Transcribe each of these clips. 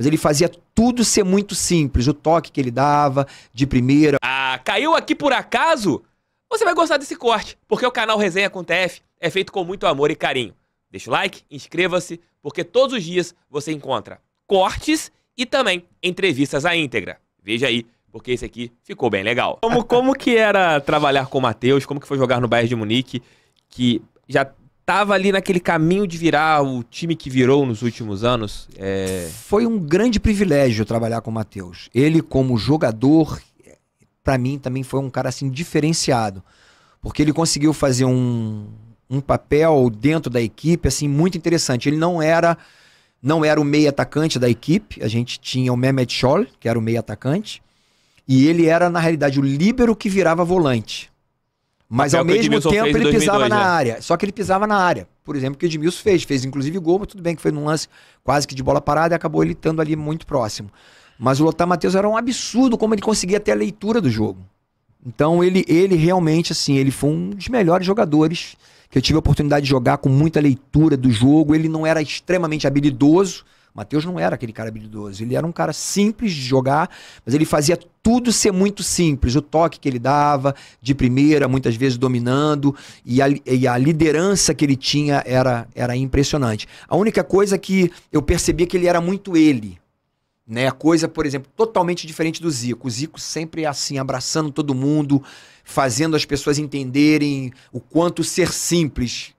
Mas ele fazia tudo ser muito simples. O toque que ele dava, de primeira. Ah, caiu aqui por acaso? Você vai gostar desse corte, porque o canal Resenha com TF é feito com muito amor e carinho. Deixa o like, inscreva-se, porque todos os dias você encontra cortes e também entrevistas à íntegra. Veja aí, porque esse aqui ficou bem legal. Como, como que era trabalhar com o Matheus? Como que foi jogar no Bayern de Munique? Que já tava ali naquele caminho de virar o time que virou nos últimos anos? É... Foi um grande privilégio trabalhar com o Matheus. Ele, como jogador, para mim também foi um cara assim diferenciado. Porque ele conseguiu fazer um, um papel dentro da equipe assim muito interessante. Ele não era não era o meia atacante da equipe. A gente tinha o Mehmet Scholl, que era o meia atacante. E ele era, na realidade, o líbero que virava volante. Mas ao mesmo tempo ele 2002, pisava né? na área. Só que ele pisava na área. Por exemplo, o que o Edmilson fez. Fez inclusive gol, mas tudo bem que foi num lance quase que de bola parada e acabou ele estando ali muito próximo. Mas o Lothar Matheus era um absurdo como ele conseguia ter a leitura do jogo. Então ele, ele realmente, assim, ele foi um dos melhores jogadores que eu tive a oportunidade de jogar com muita leitura do jogo. Ele não era extremamente habilidoso, Matheus não era aquele cara habilidoso. Ele era um cara simples de jogar, mas ele fazia tudo ser muito simples. O toque que ele dava, de primeira, muitas vezes dominando, e a, e a liderança que ele tinha era, era impressionante. A única coisa que eu percebia que ele era muito ele. Né? coisa, por exemplo, totalmente diferente do Zico. O Zico sempre assim, abraçando todo mundo, fazendo as pessoas entenderem o quanto ser simples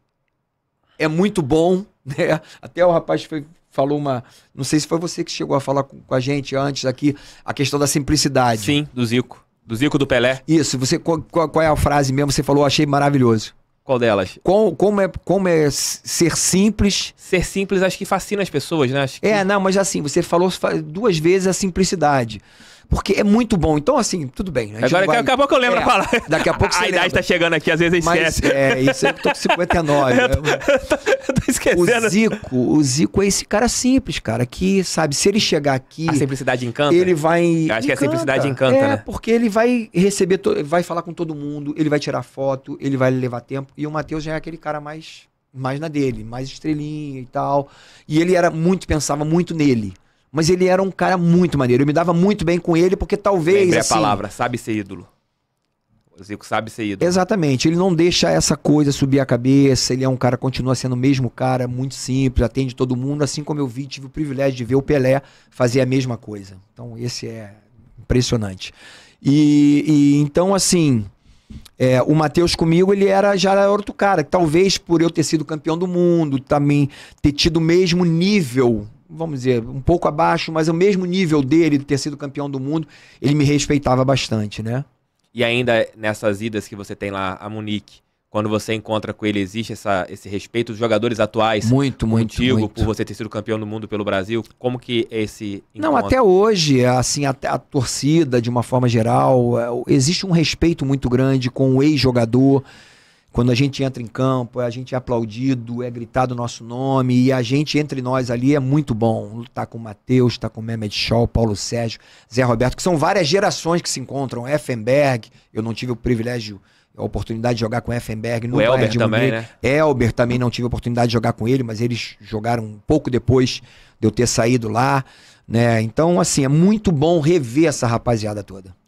é muito bom, né? Até o rapaz foi falou uma. Não sei se foi você que chegou a falar com, a gente antes aqui, a questão da simplicidade. Sim, do Zico. Do Zico do Pelé. Isso, você qual, qual é a frase mesmo? Você falou, achei maravilhoso. Qual delas? Com, como, é, como é ser simples. Ser simples acho que fascina as pessoas, né? Que... É, não, mas assim, você falou duas vezes a simplicidade. Porque é muito bom. Então, assim, tudo bem. Né? Agora, vai... daqui a pouco eu lembro é, a falar. Daqui a pouco você A lembra. idade tá chegando aqui, às vezes esquece. Mas, é, isso eu tô com 59. eu, tô, eu, né? esquecendo. O Zico, o Zico é esse cara simples, cara, que, sabe, se ele chegar aqui... A simplicidade encanta. Ele né? vai... Eu acho encanta. que a simplicidade encanta, é, né? porque ele vai receber, to... vai falar com todo mundo, ele vai tirar foto, ele vai levar tempo. E o Matheus já é aquele cara mais, mais na dele, mais estrelinha e tal. E ele era muito, pensava muito nele mas ele era um cara muito maneiro. Eu me dava muito bem com ele, porque talvez. Lembrei assim, a palavra, sabe ser ídolo. Zico sabe ser ídolo. Exatamente. Ele não deixa essa coisa subir a cabeça. Ele é um cara, que continua sendo o mesmo cara, muito simples, atende todo mundo. Assim como eu vi, tive o privilégio de ver o Pelé fazer a mesma coisa. Então, esse é impressionante. E, e então, assim, é, o Matheus comigo, ele era já era outro cara. Talvez por eu ter sido campeão do mundo, também ter tido o mesmo nível vamos dizer, um pouco abaixo, mas o mesmo nível dele, de ter sido campeão do mundo, ele me respeitava bastante, né? E ainda nessas idas que você tem lá a Munique, quando você encontra com ele, existe essa, esse respeito dos jogadores atuais? Muito, muito, contigo, muito. por você ter sido campeão do mundo pelo Brasil? Como que é esse encontro? Não, até hoje, é assim, a torcida, de uma forma geral, é, existe um respeito muito grande com o ex-jogador. Quando a gente entra em campo, é a gente é aplaudido, é gritado o nosso nome, e a gente entre nós ali é muito bom. Tá com o Matheus, tá com o Mehmet Shaw, Paulo Sérgio, Zé Roberto, que são várias gerações que se encontram. Effenberg, eu não tive o privilégio, a oportunidade de jogar com Effenberg. O Elber Bayern também, né? Elber também não tive a oportunidade de jogar com ele, mas eles jogaram um pouco depois de eu ter saído lá. Né? Então, assim, é muito bom rever essa rapaziada toda.